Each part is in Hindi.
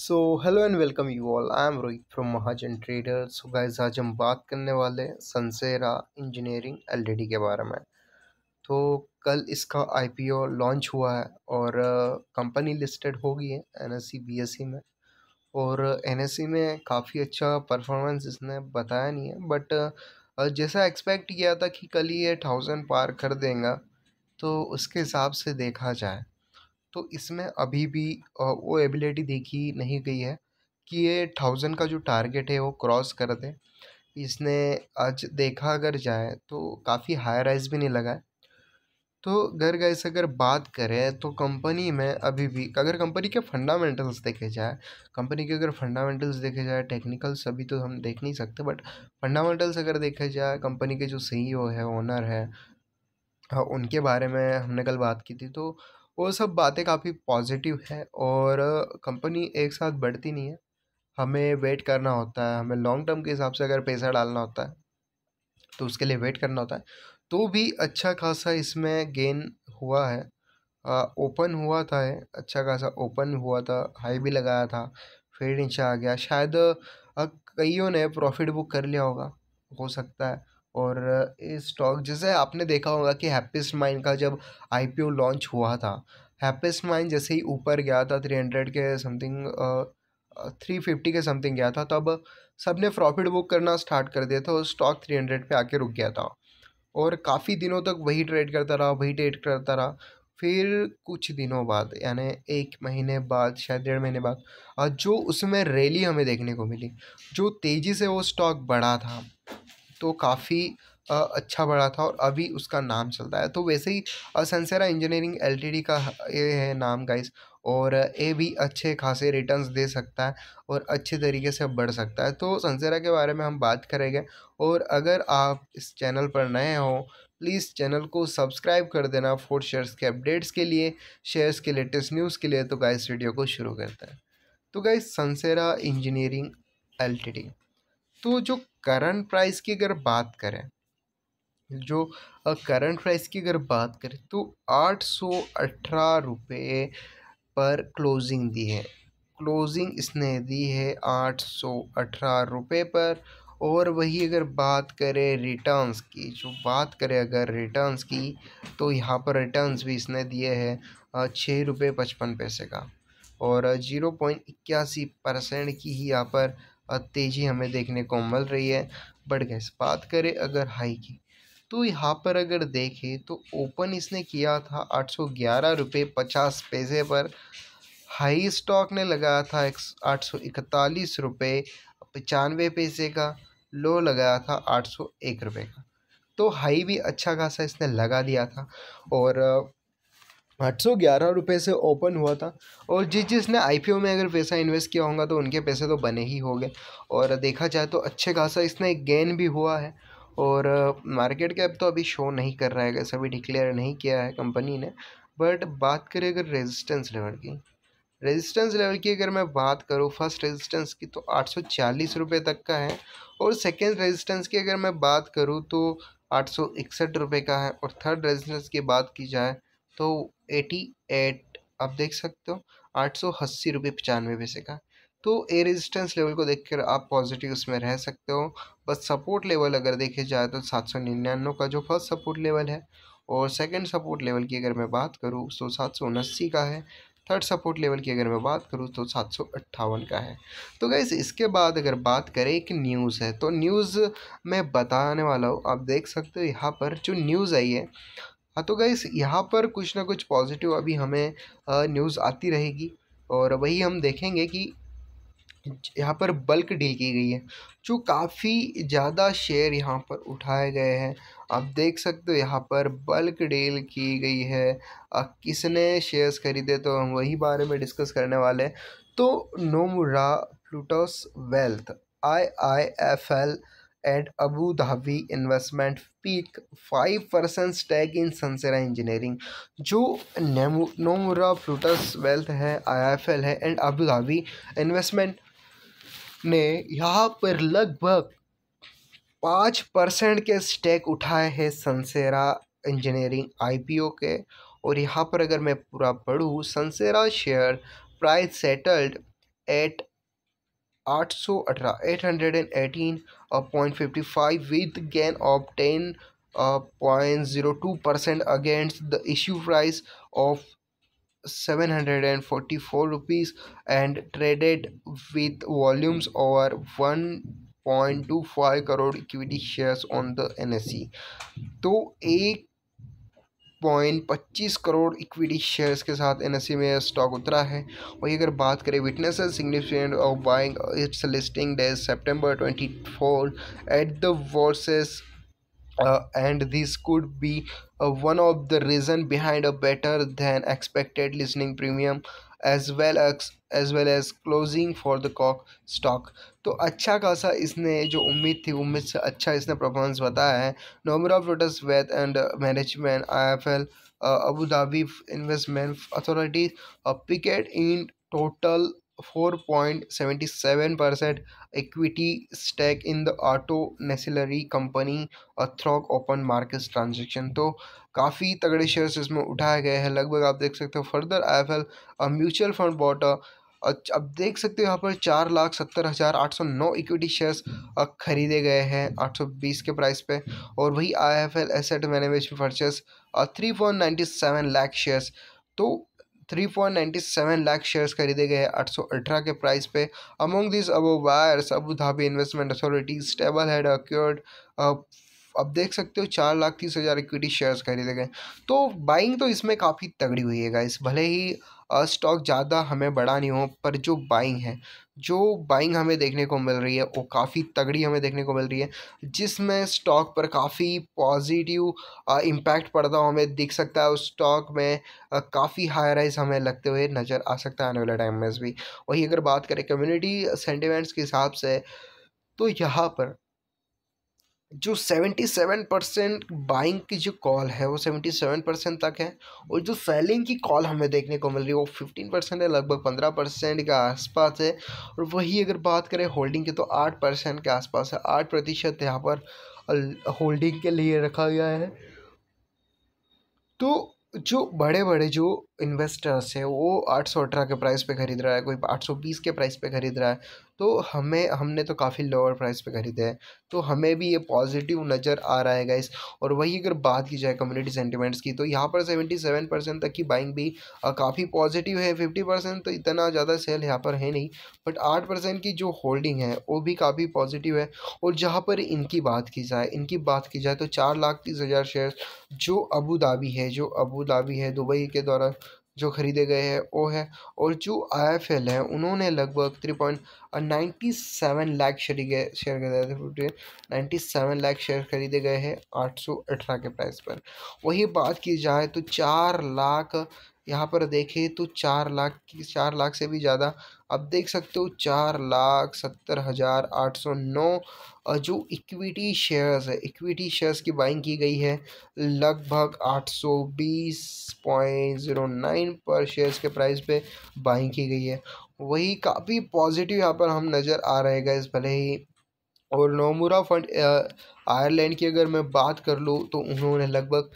So hello and welcome you all I am Rohit from Mahajan trader so guys आज हम बात करने वाले हैं सनसेरा इंजीनियरिंग एल के बारे में तो कल इसका आई लॉन्च हुआ है और कंपनी लिस्टेड हो गई है एन एस e, e में और एन e में काफ़ी अच्छा परफॉर्मेंस इसने बताया नहीं है बट जैसा एक्सपेक्ट किया था कि कल ये थाउजेंड पार कर देगा तो उसके हिसाब से देखा जाए तो इसमें अभी भी वो एबिलिटी देखी नहीं गई है कि ये थाउजेंड का जो टारगेट है वो क्रॉस कर दे इसने आज देखा अगर जाए तो काफ़ी हाई राइज भी नहीं लगा है तो घर गए से अगर बात करें तो कंपनी में अभी भी अगर कंपनी के फंडामेंटल्स देखे जाए कंपनी के अगर फंडामेंटल्स देखे जाए टेक्निकल सभी तो हम देख नहीं सकते बट फंडामेंटल्स अगर देखे जाए कंपनी के जो सीईओ है ओनर है हाँ, उनके बारे में हमने कल बात की थी तो वो सब बातें काफ़ी पॉजिटिव है और कंपनी एक साथ बढ़ती नहीं है हमें वेट करना होता है हमें लॉन्ग टर्म के हिसाब से अगर पैसा डालना होता है तो उसके लिए वेट करना होता है तो भी अच्छा खासा इसमें गेन हुआ है ओपन हुआ था है अच्छा खासा ओपन हुआ था हाई भी लगाया था फिर नीचे आ गया शायद कईयों ने प्रॉफिट बुक कर लिया होगा हो सकता है और ये स्टॉक जैसे आपने देखा होगा कि हैप्पीस्ट माइंड का जब आई लॉन्च हुआ था हैप्पीस्ट माइंड जैसे ही ऊपर गया था थ्री हंड्रेड के समथिंग थ्री फिफ्टी के समथिंग गया था तब सब ने प्रॉफिट बुक करना स्टार्ट कर दिया था और स्टॉक थ्री हंड्रेड पर आके रुक गया था और काफ़ी दिनों तक वही ट्रेड करता रहा वही ट्रेड करता रहा फिर कुछ दिनों बाद यानी एक महीने बाद शायद डेढ़ महीने बाद जो उसमें रैली हमें देखने को मिली जो तेज़ी से वो स्टॉक बढ़ा था तो काफ़ी अच्छा बढ़ा था और अभी उसका नाम चलता है तो वैसे ही सनसेरा इंजीनियरिंग एलटीडी का ये है नाम गाइस और ये भी अच्छे खासे रिटर्न्स दे सकता है और अच्छे तरीके से बढ़ सकता है तो सनसेरा के बारे में हम बात करेंगे और अगर आप इस चैनल पर नए हो प्लीज़ चैनल को सब्सक्राइब कर देना फोर्ड शेयर्स के अपडेट्स के लिए शेयर्स के लेटेस्ट न्यूज़ के लिए तो गाइस वीडियो को शुरू करते हैं तो गाइस सनसेरा इंजीनियरिंग डी तो जो करंट प्राइस की अगर बात करें जो करंट प्राइस की अगर बात करें तो आठ सौ अठारह रुपये पर क्लोजिंग दी है क्लोजिंग इसने दी है आठ सौ अठारह रुपये पर और वही अगर बात करें रिटर्न्स की जो बात करें अगर रिटर्न्स की तो यहाँ पर रिटर्न्स भी इसने दिए हैं छः रुपये पचपन पैसे का और जीरो पॉइंट इक्यासी परसेंट की ही यहाँ पर तेज़ी हमें देखने को मिल रही है बढ़ गए बात करें अगर हाई की तो यहाँ पर अगर देखें तो ओपन इसने किया था आठ सौ ग्यारह रुपये पचास पैसे पर हाई स्टॉक ने लगाया था आठ सौ इकतालीस रुपये पचानवे पैसे का लो लगाया था आठ सौ एक रुपये का तो हाई भी अच्छा खासा इसने लगा दिया था और आठ सौ ग्यारह रुपये से ओपन हुआ था और जिस जिसने आईपीओ में अगर पैसा इन्वेस्ट किया होगा तो उनके पैसे तो बने ही हो गए और देखा जाए तो अच्छे खासा इसने एक गेन भी हुआ है और मार्केट कैप तो अभी शो नहीं कर रहा है ऐसा भी डिक्लेयर नहीं किया है कंपनी ने बट बात करें अगर रेजिस्टेंस लेवल की रेजिस्टेंस लेवल की अगर मैं बात करूँ फर्स्ट रेजिस्टेंस की तो आठ सौ चालीस रुपये तक का है और सेकेंड रेजिस्टेंस की अगर मैं बात करूँ तो आठ सौ इकसठ रुपये का है और थर्ड रेजिस्टेंस की बात की जाए तो एटी एट आप देख सकते हो आठ सौ अस्सी रुपये पचानवे पैसे का तो ए रेजिस्टेंस लेवल को देख कर आप पॉजिटिव उसमें रह सकते हो बस सपोर्ट लेवल अगर देखे जाए तो सात सौ निन्यानवे का जो फर्स्ट सपोर्ट लेवल है और सेकंड सपोर्ट लेवल की अगर मैं बात करूँ तो सात सौ उनासी का है थर्ड सपोर्ट लेवल की अगर मैं बात करूँ तो सात सौ अट्ठावन का है तो गैस इसके बाद अगर बात करें एक न्यूज़ है तो न्यूज़ मैं बताने वाला हूँ आप देख सकते हो यहाँ पर जो न्यूज़ आई है हाँ तो गई यहाँ पर कुछ ना कुछ पॉजिटिव अभी हमें न्यूज़ आती रहेगी और वही हम देखेंगे कि यहाँ पर बल्क डील की गई है जो काफ़ी ज़्यादा शेयर यहाँ पर उठाए गए हैं आप देख सकते हो यहाँ पर बल्क डील की गई है किसने शेयर्स खरीदे तो हम वही बारे में डिस्कस करने वाले हैं तो Nomura Plutus wealth I I F L Abu Dhabi investment pick five percent stake in Sansera engineering जो नोमरा फ्लूटस वेल्थ है आईएफएल है एंड अबू धाबी इन्वेस्टमेंट ने यहाँ पर लगभग पाँच परसेंट के स्टैग उठाए हैं सनसेरा इंजीनियरिंग आईपीओ के और यहाँ पर अगर मैं पूरा पढ़ूँ Sansera share price settled at आठ सौ अठारह eight hundred and eighteen 0.55 with gain of 10.02% against the issue price of 744 rupees and traded with volumes over 1.25 crore equity shares on the NSE. So, एक पॉइंट पच्चीस करोड़ इक्विटी शेयर्स के साथ एन e में स्टॉक उतरा है वही अगर बात करें witness significant of buying its listing day September twenty four at the versus uh, and this could be uh, one of the reason behind a better than expected listening premium as well as as well as closing for the कॉक स्टॉक तो अच्छा खासा इसने जो उम्मीद थी उम्मीद से अच्छा इसने परफॉर्मेंस बताया है number of products wealth and management I F L Abu Dhabi investment authority picked in total four point seventy seven percent equity in in the necessary company company अथ्रॉक ओपन मार्केट ट्रांजेक्शन तो काफ़ी तगड़े शेयर्स इसमें उठाए गए हैं लगभग आप देख सकते हो फर्दर आई एफ एल और म्यूचुअल फंड बॉट अब देख सकते हो यहाँ पर चार लाख सत्तर हज़ार आठ सौ नौ इक्विटी शेयर्स खरीदे गए हैं आठ सौ बीस के प्राइस पे और वही I F L asset management purchase three point ninety seven lakh shares तो three point ninety seven lakh shares खरीदे गए हैं आठ सौ अठारह के प्राइस पे among this above buyers Abu Dhabi investment authority stable had acquired अब देख सकते हो चार लाख तीस हज़ार इक्विटी शेयर्स खरीदे गए तो बाइंग तो इसमें काफ़ी तगड़ी हुई है गाइस भले ही स्टॉक ज़्यादा हमें बड़ा नहीं हो पर जो बाइंग है जो बाइंग हमें देखने को मिल रही है वो काफ़ी तगड़ी हमें देखने को मिल रही है जिसमें स्टॉक पर काफ़ी पॉजिटिव इम्पैक्ट पड़ता हुआ हमें दिख सकता है उस स्टॉक में काफ़ी हाई राइज हमें लगते हुए नज़र आ सकता है आने वाले टाइम में भी वही अगर बात करें कम्युनिटी सेंटिमेंट्स के हिसाब से तो यहाँ पर जो 77 परसेंट बाइंग की जो कॉल है वो 77 परसेंट तक है और जो सेलिंग की कॉल हमें देखने को मिल रही है वो 15 परसेंट है लगभग 15 परसेंट के आसपास है और वही अगर बात करें होल्डिंग की तो 8 परसेंट के आसपास है 8 प्रतिशत यहाँ पर होल्डिंग के लिए रखा गया है तो जो बड़े बड़े जो इन्वेस्टर्स है वो आठ सौ अठारह के प्राइस पे ख़रीद रहा है कोई आठ सौ बीस के प्राइस पे ख़रीद रहा है तो हमें हमने तो काफ़ी लोअर प्राइस पे ख़रीदे हैं तो हमें भी ये पॉजिटिव नज़र आ रहा है गाइस और वही अगर बात की जाए कम्युनिटी सेंटिमेंट्स की तो यहाँ पर सेवेंटी सेवन परसेंट तक की बाइंग भी काफ़ी पॉजिटिव है फिफ्टी परसेंट तो इतना ज़्यादा सेल यहाँ पर है नहीं बट आठ परसेंट की जो होल्डिंग है वो भी काफ़ी पॉजिटिव है और जहाँ पर इनकी बात की जाए इनकी बात की जाए तो चार लाख तीस हज़ार शेयर जो अबू धाबी है जो अबू धाबी है दुबई के द्वारा जो ख़रीदे गए हैं वो है और जो आई है उन्होंने लगभग three point ninety seven lakh share share खरीदे थे नाइन्टी सेवन लाख शेयर खरीदे गए हैं आठ सौ अठारह के प्राइस पर वही बात की जाए तो चार लाख यहाँ पर देखें तो चार लाख की चार लाख से भी ज़्यादा आप देख सकते हो चार लाख सत्तर हज़ार आठ सौ नौ जो इक्विटी शेयर्स है इक्विटी शेयर्स की बाइंग की गई है लगभग आठ सौ बीस पॉइंट ज़ीरो नाइन पर शेयर्स के प्राइस पे बाइंग की गई है वही काफ़ी पॉजिटिव यहाँ पर हम नज़र आ रहे इस भले ही और नोमुरा फंड आयरलैंड की अगर मैं बात कर लूँ तो उन्होंने लगभग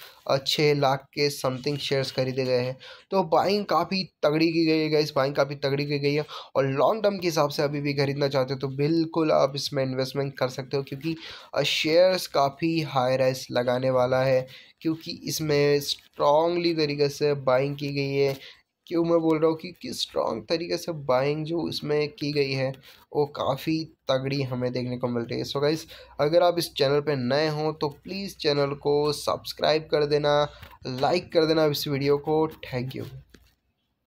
छः लाख के समथिंग शेयर्स खरीदे गए हैं तो बाइंग काफ़ी तगड़ी की गई है इस बाइंग काफ़ी तगड़ी की गई है और लॉन्ग टर्म के हिसाब से अभी भी खरीदना चाहते हो तो बिल्कुल आप इसमें इन्वेस्टमेंट कर सकते हो क्योंकि शेयर्स काफ़ी हाई राइस लगाने वाला है क्योंकि इसमें स्ट्रॉन्गली तरीके से बाइंग की गई है क्यों मैं बोल रहा हूँ क्योंकि स्ट्रॉन्ग तरीके से बाइंग जो इसमें की गई है वो काफ़ी तगड़ी हमें देखने को मिल रही है सो गाइस अगर आप इस चैनल पे नए हों तो प्लीज़ चैनल को सब्सक्राइब कर देना लाइक कर देना इस वीडियो को थैंक यू